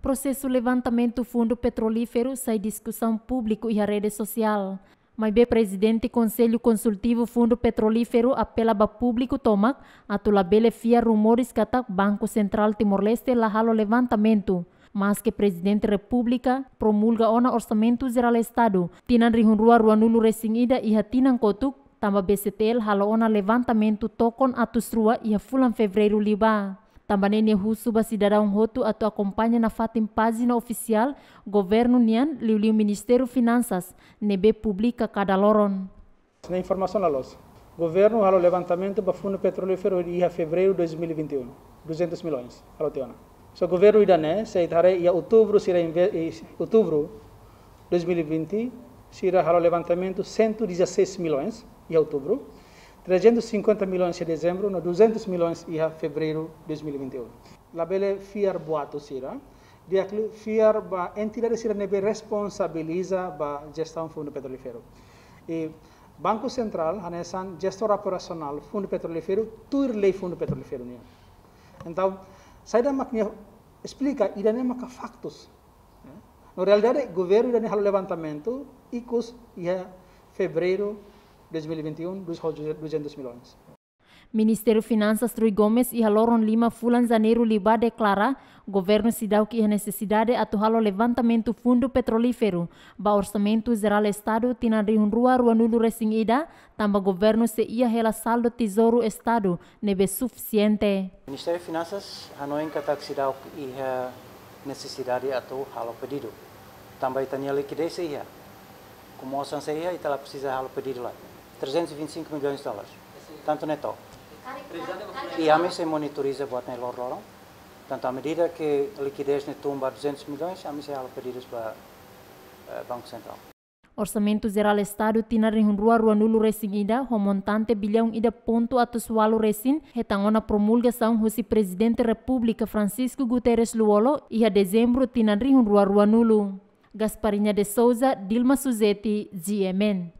Processo levantamento fundo petrolífero sai discussão público e a rede social. Mas bem presidente Conselho Consultivo Fundo Petrolífero apela para público tomar a tulabele fia rumores que ataca Banco Central Timor-Leste halo levantamento. Mas que presidente República promulga ona orçamento geral Estado. Tinan rihunrua ruanulu resingida e tinan kotuk tamba BCTL halo ona levantamento tokon atus rua e a fulan fevereiro liba. Tambane nia husu basi darang hotu atau acompanha na fatin página oficial governo nian liuliu Ministério Finanças, nebe publica cada loron. Na informação na los, governo halo levantamento para fundo petrolífero em fevereiro de 2021, 200 milhões, halo teona. So governo idane se itare ia outubro sira outubro 2020 sira halo levantamento 116 milhões ia outubro. 350 milhões em dezembro, 200 milhões em fevereiro 2021. Labele fiar boato sira, diakli fiar ba entidade sira nebe responsabiliza ba gestão fundo petrolífero. E Banco Central hanesan gestor operacional fundo petrolífero tur lei fundo petrolífero nia. Então, sai da maknya explica idane maka factos. Na realidade, governo da halo levantamento ikus ia fevereiro 2021 200 milhões. Ministério Finanças Rui Gomes e Haloron Lima Fulan Janeiro Liba declara governo cidadão que é necessidade atual o levantamento fundo petrolífero ba orçamento geral estado tina rua rua nulo resingida tamba governo se ia rela saldo tesouro estado nebe suficiente. Ministério Finanças anoin kata cidadão que ia é necessidade atau halo pedido tambah itania liquidez ia como seria ela tá precisa halo pedido lá 325 milhões de dólares, tanto neto. E a mim monitoriza o atendimento lor lorong. Tanto à medida que a liquidez ne tumba a 200 milhões, a mim é ela para o eh, Banco Central. Orçamento Geral Estado tina rihunrua ruanulu resigida homontante bilhão da ponto que resin na promulgação do Presidente República Francisco Guterres Luolo e a dezembro tina rihunrua ruanulu. Gasparinha de Souza, Dilma Suzetti, GMN.